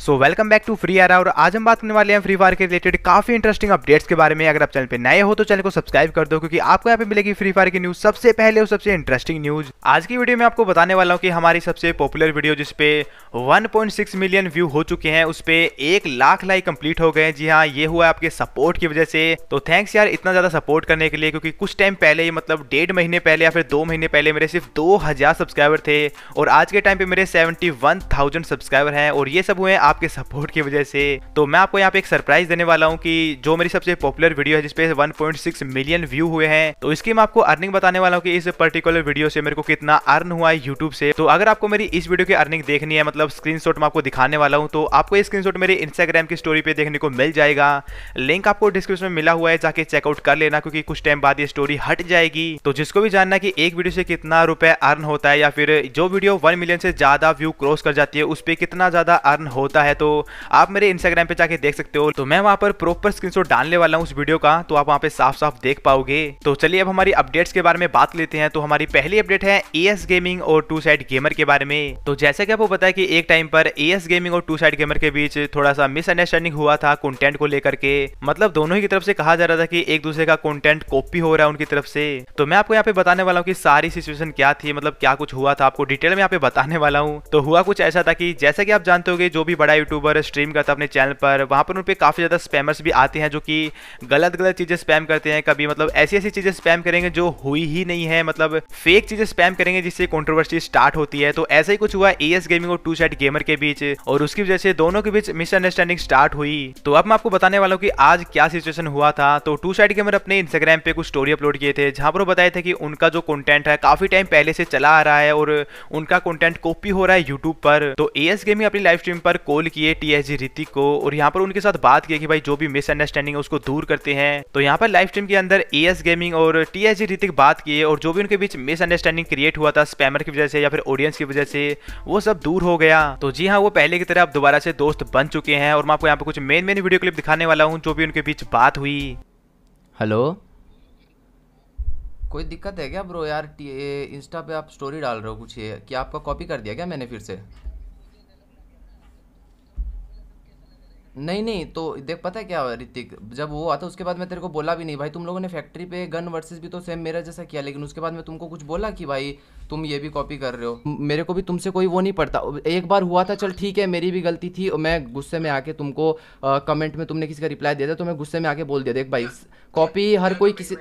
So welcome back to free R और आज हम बात करने वाले हैं फ्री फायर के रिलेटेड काफी इंटरेस्टिंग अपडेट्स के बारे में अगर आप चैनल पे नए हो तो चैनल को सब्सक्राइब कर दो क्योंकि आपको यहाँ पे मिलेगी फ्री फायर की न्यूज सबसे पहले और सबसे इंटरेस्टिंग न्यूज आज की वीडियो में आपको बताने वाला हूँ कि हमारी सबसे पॉपुलर वीडियो जिसपे सिक्स मिलियन व्यू हो चुके हैं उस पर एक लाख लाइक कंप्लीट हो गए जी हाँ ये हुआ आपके सपोर्ट की वजह से तो थैंक्स यार इतना ज्यादा सपोर्ट करने के लिए क्योंकि कुछ टाइम पहले मतलब डेढ़ महीने पहले या फिर दो महीने पहले मेरे सिर्फ दो सब्सक्राइबर थे और आज के टाइम पे मेरे सेवेंटी सब्सक्राइबर हैं और ये सब हुए आपके सपोर्ट की वजह से तो मैं आपको यहाँ पे एक सरप्राइज देने वाला हूँ कि जो मेरी सबसे पॉपुलर वीडियो है जिसपे 1.6 मिलियन व्यू हुए हैं तो इसकी मैं आपको अर्निंग बताने वाला हूँ कि इस पर्टिकुलर वीडियो से मेरे को कितना अर्न हुआ है यूट्यूब से तो अगर आपको मेरी इस वीडियो की अर्निंग देखनी है मतलब स्क्रीन मैं आपको दिखाने वाला हूँ तो आपको ये स्क्रीन मेरे इंस्टाग्राम की स्टोरी पे देखने को मिल जाएगा लिंक आपको डिस्क्रिप्शन में मिला हुआ है जाके चेकआउट कर लेना क्योंकि कुछ टाइम बाद ये स्टोरी हट जाएगी तो जिसको भी जानना की एक वीडियो से कितना रुपए अर्न होता है या फिर जो वीडियो वन मिलियन से ज्यादा व्यू क्रॉस कर जाती है उस पर कितना ज्यादा अर्न होता का है तो आप मेरे इंस्टाग्राम पे जाके देख सकते हो तो मैं वहाँ पर प्रॉपर स्क्रीनशॉट डालने वाला हूँ उस वीडियो का तो आप वहाँ पे साफ साफ देख पाओगे तो चलिए अब हमारी अपडेट्स के बारे में बात लेते हैं तो हमारी पहली अपडेट है ए गेमिंग और टू साइड गेमर के बारे में तो जैसे कि आपको पता है कि एक टाइम पर ए गेमिंग और टू साइड गेमर के बीच थोड़ा सा मिसअंडरस्टैंडिंग हुआ था कॉन्टेंट को लेकर के मतलब दोनों ही की तरफ से कहा जा रहा था कि एक दूसरे का कॉन्टेंट कॉपी हो रहा है उनकी तरफ से तो मैं आपको यहाँ पे बताने वाला हूँ कि सारी सिचुएशन क्या थी मतलब क्या कुछ हुआ था आपको डिटेल में यहाँ पे बताने वाला हूँ तो हुआ कुछ ऐसा था कि जैसा कि आप जानते हो जो भी बड़ा यूट्यूबर स्ट्रीम करता है अपने चैनल पर वहाँ पर उन पर काफ़ी ज़्यादा स्पैमर्स भी आते हैं जो कि गलत गलत चीज़ें स्पैम करते हैं कभी मतलब ऐसी ऐसी चीज़ें स्पैम करेंगे जो हुई ही नहीं है मतलब फेक चीज़ें स्पैम करेंगे जिससे कॉन्ट्रोवर्सी स्टार्ट होती है तो ऐसा ही कुछ हुआ ए एस गेमिंग और टू सेट गेमर के बीच और उसकी वजह से दोनों के बीच मिसअंडरस्टैंडिंग स्टार्ट हुई तो अब मैं आपको बताने वाला हूँ कि आज क्या सिचुएशन हुआ था तो टू साइड गेमर अपने इंस्टाग्राम पर कुछ स्टोरी अपलोड किए थे जहाँ पर वो बताए थे कि उनका जो कॉन्टेंट है काफी टाइम पहले से चला आ रहा है और उनका कॉन्टेंट कॉपी हो रहा है यूट्यूब पर तो ए एस गेमिंग अपनी लाइव स्ट्रीम पर कोई कॉल किए टी एच ऋतिक को और यहाँ पर उनके साथ बात किया कि भाई जो भी मिसअंडरस्टैंडिंग है उसको दूर करते हैं तो यहाँ पर लाइव स्ट्रीम के अंदर ए एस गेमिंग और टी एच ऋतिक बात किए और जो भी उनके बीच मिसअंडरस्टैंडिंग क्रिएट हुआ था स्पैमर की वजह से या फिर ऑडियंस की वजह से वो सब दूर हो गया तो जी हाँ वो पहले की तरह अब दोबारा से दोस्त बन चुके हैं और मैं आपको यहाँ पर कुछ मेन मेन वीडियो क्लिप दिखाने वाला हूँ जो भी उनके बीच बात हुई हेलो कोई दिक्कत है क्या ब्रो यार इंस्टा पे आप स्टोरी डाल रहे हो कुछ ये कि आपका कॉपी कर दिया क्या मैंने फिर से नहीं नहीं तो देख पता है क्या ऋतिक जब वो आता उसके बाद मैं तेरे को बोला भी नहीं भाई तुम लोगों ने फैक्ट्री पे गन वर्सेस भी तो सेम मेरा जैसा किया लेकिन उसके बाद मैं तुमको कुछ बोला कि भाई तुम ये भी कॉपी कर रहे हो मेरे को भी तुमसे कोई वो नहीं पड़ता एक बार हुआ था चल ठीक है मेरी भी गलती थी मैं गुस्से में आके तुमको आ, कमेंट में तुमने किसी का रिप्लाई दिया था तो मैं गुस्से में आके बोल दिया देख भाई कॉपी हर कोई किसी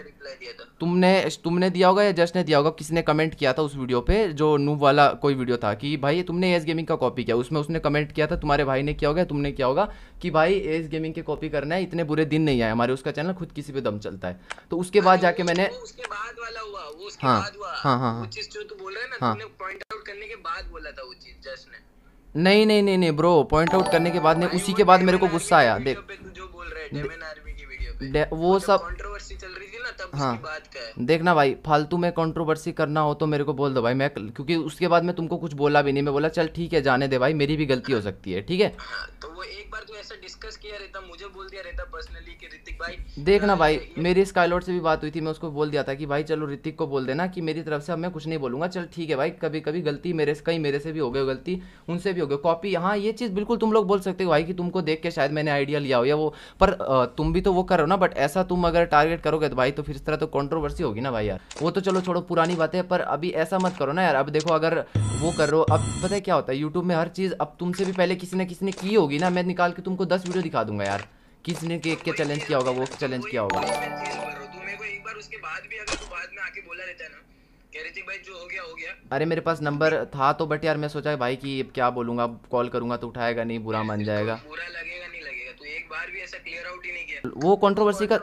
तुमने तुमने दिया होगा या जस्ट ने दिया होगा किसी ने कमेंट किया था उस वीडियो पे जो नू वाला कोई वीडियो था कि भाई तुमने एस गेमिंग का कॉपी किया उसमें उसने कमेंट किया था तुम्हारे भाई ने किया होगा तुमने किया होगा कि भाई एस गेमिंग के कॉपी करना है इतने बुरे दिन नहीं आए हमारे उसका चैनल खुद किसी पे दम चलता है तो उसके बाद जाके मैंने उसके बाद वाला हुआ वो उसके हाँ, बाद हुआ हाँ हाँ पॉइंट हाँ। आउट हाँ। करने के बाद बोला था वो चीज जस्ट ने नहीं नहीं नहीं नहीं ब्रो पॉइंट आउट करने के बाद उसी के बाद मेरे को गुस्सा आया देख जो बोल रहे हैं वो सब कंट्रोवर्सी चल रही थी ना तब हाँ बात का देखना भाई फालतू में कंट्रोवर्सी करना हो तो मेरे को बोल दो भाई मैं क्योंकि उसके बाद मैं तुमको कुछ बोला भी नहीं मैं बोला चल ठीक है जाने दे भाई मेरी भी गलती हो सकती है ठीक है हाँ, तो वो एक बार तो ऐसा डिस्कस किया रहता मुझे बोल दिया रहता पर्सनली कि ऋतिक भाई देखना भाई मेरी स्काईलोड से भी बात हुई थी मैं उसको बोल दिया था कि भाई चलो ऋतिक को बोल देना कि मेरी तरफ से अब मैं कुछ नहीं बोलूंगा चल ठीक है भाई कभी कभी गलती मेरे से कहीं मेरे से भी हो गई गलती उनसे भी हो गई कॉपी हाँ ये चीज़ बिल्कुल तुम लोग बोल सकते हो भाई कि तुमको देख के शायद मैंने आइडिया लिया हो या वो पर तुम भी तो वो करो ना बट ऐसा तुम अगर टारगेट करोगे तो भाई तो फिर इस तरह तो कॉन्ट्रोवर्सी होगी ना भाई यार वो तो चलो छोड़ो पुरानी बात है पर अभी ऐसा मत करो ना यार अब देखो अगर वो कर रहे हो अब पता है क्या होता है यूट्यूब में हर चीज़ अब तुमसे भी पहले किसी ने किसी ने की होगी ना मैं निकाल के तुमको दस वीडियो दिखा दूंगा यार किसने के क्या चैलेंज किया होगा वो चैलेंज किया होगा तो अरे मेरे पास नंबर था तो बट यार मैं सोचा भाई कि क्या बोलूंगा कॉल करूंगा तो उठाएगा नहीं बुरा मान तो जाएगा बुरा बार भी ऐसा क्लियर आउट ही नहीं किया वो कंट्रोवर्सी का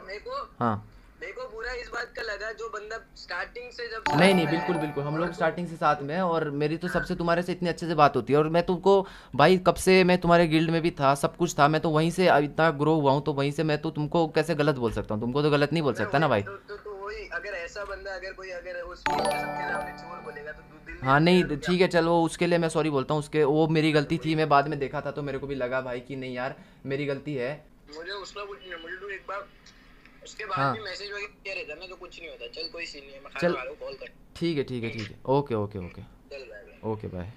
हाँ देखो को पूरा इस बात का लगा जो बंदा स्टार्टिंग से जब नहीं नहीं बिल्कुल बिल्कुल हम लोग स्टार्टिंग से साथ में और मेरी तो सबसे तुम्हारे से इतनी अच्छे से बात होती है और मैं तुमको भाई कब से मैं तुम्हारे गिल्ड में भी था सब कुछ था मैं तो वहीं से इतना ग्रो हुआ हूँ तो वहीं से मैं तो तुमको कैसे गलत बोल सकता हूँ तुमको तो गलत नहीं बोल सकता ना भाई तो, तो, तो अगर ऐसा बंदा अगर कोई अगर उस सबके सामने चोर बोलेगा तो हाँ नहीं ठीक है चलो उसके लिए मैं सॉरी बोलता हूँ उसके वो मेरी गलती थी मैं बाद में देखा था तो मेरे को भी लगा भाई कि नहीं यार मेरी गलती है मुझे उसका मुझे एक बार उसके बाद हाँ। मैसेज वगैरह मैं तो कुछ नहीं होता चल कोई सीन नहीं मैं खाना ठीक है ठीक है ठीक है okay okay okay okay bye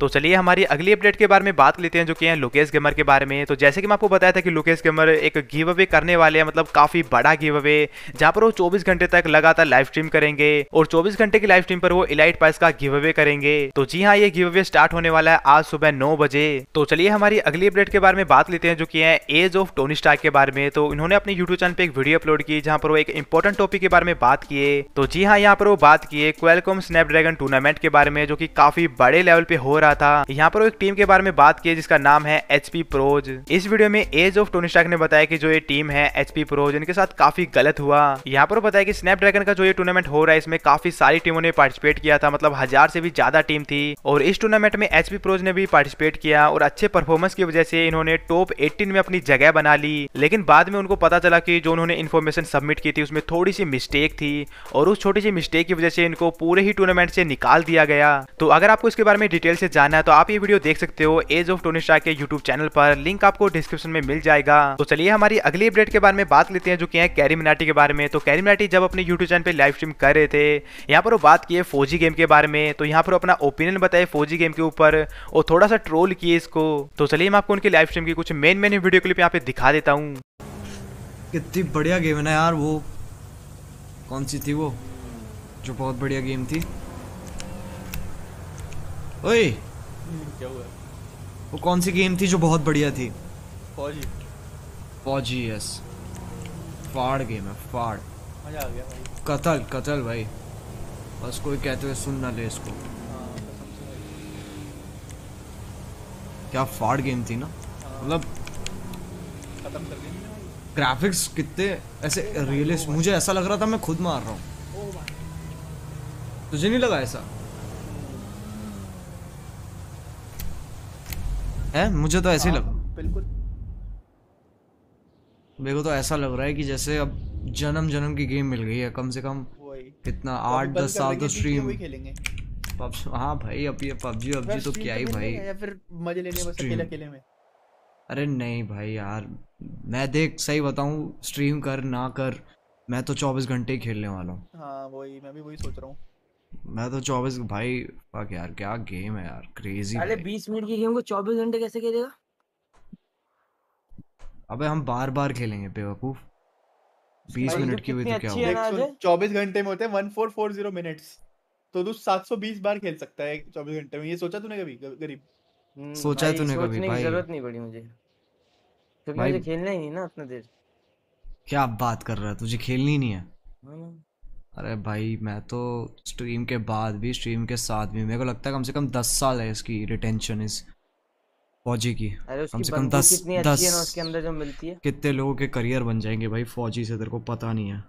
तो चलिए हमारी अगली अपडेट के बारे में बात लेते हैं जो कि है लोकेश गेमर के बारे में तो जैसे कि मैं आपको बताया था कि लोकेश गेमर एक गिव अवे करने वाले हैं मतलब काफी बड़ा गिव अवे जहां पर वो 24 घंटे तक लगातार लाइव स्ट्रीम करेंगे और 24 घंटे की लाइव स्ट्रीम पर वो इलाइट पाइस का गिव अवे करेंगे तो जी हाँ ये गिव अवे स्टार्ट होने वाला है आज सुबह नौ बजे तो चलिए हमारी अगली अपडेट के बारे में बात लेते हैं जो की है एज ऑफ टोनी स्टार्क के बारे में तो इन्होंने अपने यूट्यूब चैनल पर एक वीडियो अपलोड की जहाँ पर वो एक इंपॉर्टेंट टॉपिक के बारे में बात किए तो जी हाँ यहाँ पर वो बात किए क्वेलकॉम स्नैप टूर्नामेंट के बारे में जो की काफी बड़े लेवल पे हो रहा रहा था यहाँ पर वो एक टीम के बारे में बात की जिसका नाम है एच प्रोज इस वीडियो में एज ऑफ टोनी स्टार्क ने बताया की जो ये टीम है एच प्रोज इनके साथ काफी गलत हुआ यहाँ पर बताया की स्नैपड्रैगन का जो ये टूर्नामेंट हो रहा है इसमें काफी सारी टीमों ने पार्टिसिपेट किया था मतलब हजार से भी ज्यादा टीम थी और इस टूर्नामेंट में एच प्रोज ने भी पार्टिसिपेट किया और अच्छे परफॉर्मेंस की वजह से इन्होंने टॉप एटीन में अपनी जगह बना ली लेकिन बाद में उनको पता चला की जो उन्होंने इन्फॉर्मेशन सबमिट की थी उसमें थोड़ी सी मिस्टेक थी और उस छोटी सी मिस्टेक की वजह से इनको पूरे ही टूर्नामेंट से निकाल दिया गया तो अगर आपको इसके बारे में डिटेल से जाना है तो आप ये वीडियो देख सकते हो एज ऑफ टोनी स्टार के यूट्यूब चैनल पर लिंक आपको डिस्क्रिप्शन में मिल जाएगा तो चलिए हमारी अगली अपडेट के बारे में बात लेते हैं जो की है कैरी मिनाटी के बारे में तो कैरी मिनाटी जब अपने यूट्यूब चैनल पर लाइव स्ट्रीम कर रहे थे यहाँ पर वो बात किए फौजी गेम के बारे में तो यहाँ पर अपना ओपिनियन बताए फौजी गेम के ऊपर और थोड़ा सा ट्रोल किए इसको तो चलिए मैं आपको उनके लाइव स्ट्रीम की कुछ मेन मेन वीडियो क्लिप यहाँ पे दिखा देता हूँ कितनी बढ़िया गेम है ना यार वो कौन सी थी वो जो बहुत बढ़िया गेम थी ओए क्या हुआ वो कौन सी गेम थी जो बहुत बढ़िया थी फौजी फौजी यस फाड़ गेम है फाड़ मजा आ गया भाई कतल कतल भाई बस कोई कहते हुए सुन ना ले इसको हाँ, क्या फाड़ गेम थी ना हाँ। मतलब खत्म कर दी ग्राफिक्स कितने ऐसे रियलिस्ट मुझे ऐसा लग रहा था मैं खुद मार रहा हूँ तुझे नहीं लगा ऐसा है मुझे तो ऐसे ही लग हाँ, बिल्कुल मेरे को तो ऐसा लग रहा है कि जैसे अब जन्म जन्म की गेम मिल गई है कम से कम कितना तो आठ दस साल तो स्ट्रीम हाँ भाई अब ये पबजी वबजी तो क्या तो ही भाई या फिर मजे लेने बस अकेले अकेले में अरे नहीं भाई यार मैं देख सही बताऊं स्ट्रीम कर ना कर मैं तो चौबीस घंटे खेलने वाला हूँ हाँ वही मैं भी वही सोच रहा हूँ मैं तो चौबीस भाई फक यार क्या गेम है यार क्रेजी अरे बीस मिनट की गेम को चौबीस घंटे कैसे खेलेगा अबे हम बार बार खेलेंगे बेवकूफ बीस मिनट की हुई तो क्या चौबीस घंटे में होते हैं one four four zero minutes तो तू सात सौ बीस बार खेल सकता है चौबीस घंटे में ये सोचा तूने कभी गरीब हम्म, सोचा तूने कभी भाई जरूरत नहीं पड़ी मुझे क्योंकि मुझे खेलना ही नहीं ना इतना देर क्या बात कर रहा है तुझे खेलनी नहीं है हाँ। अरे भाई मैं तो स्ट्रीम के बाद भी स्ट्रीम के साथ भी मेरे को लगता है कम से कम दस साल है इसकी रिटेंशन इस फौजी की कम से कम दस दस उसके अंदर जो मिलती है कितने लोगों के करियर बन जाएंगे भाई फौजी से तेरे को पता नहीं है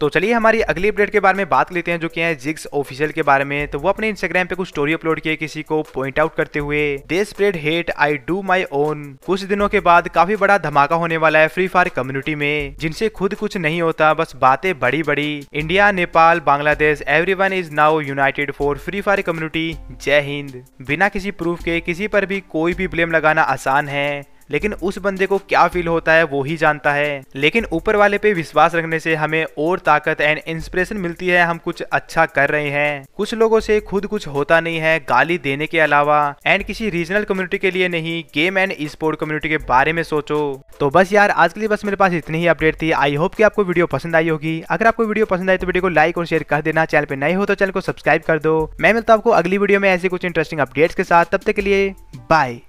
तो चलिए हमारी अगली अपडेट के बारे में बात लेते हैं जो कि है जिग्स ऑफिशियल के बारे में तो वो अपने इंस्टाग्राम पे कुछ स्टोरी अपलोड किए किसी को पॉइंट आउट करते हुए they spread hate I do my own कुछ दिनों के बाद काफी बड़ा धमाका होने वाला है फ्री फायर कम्युनिटी में जिनसे खुद कुछ नहीं होता बस बातें बड़ी बड़ी India Nepal Bangladesh every is now united for free fire community जय हिंद बिना किसी प्रूफ के किसी पर भी कोई भी ब्लेम लगाना आसान है लेकिन उस बंदे को क्या फील होता है वो ही जानता है लेकिन ऊपर वाले पे विश्वास रखने से हमें और ताकत एंड इंस्पिरेशन मिलती है हम कुछ अच्छा कर रहे हैं कुछ लोगों से खुद कुछ होता नहीं है गाली देने के अलावा एंड किसी रीजनल कम्युनिटी के लिए नहीं गेम एंड स्पोर्ट कम्युनिटी के बारे में सोचो तो बस यार आज के लिए बस मेरे पास इतनी ही अपडेट थी आई होप की आपको वीडियो पसंद आई होगी अगर आपको वीडियो पसंद आई तो वीडियो को लाइक और शेयर कर देना चैनल पर नए हो तो चैनल को सब्सक्राइब कर दो मैं मिलता हूँ आपको अगली वीडियो में ऐसे कुछ इंटरेस्टिंग अपडेट्स के साथ तब तक के लिए बाय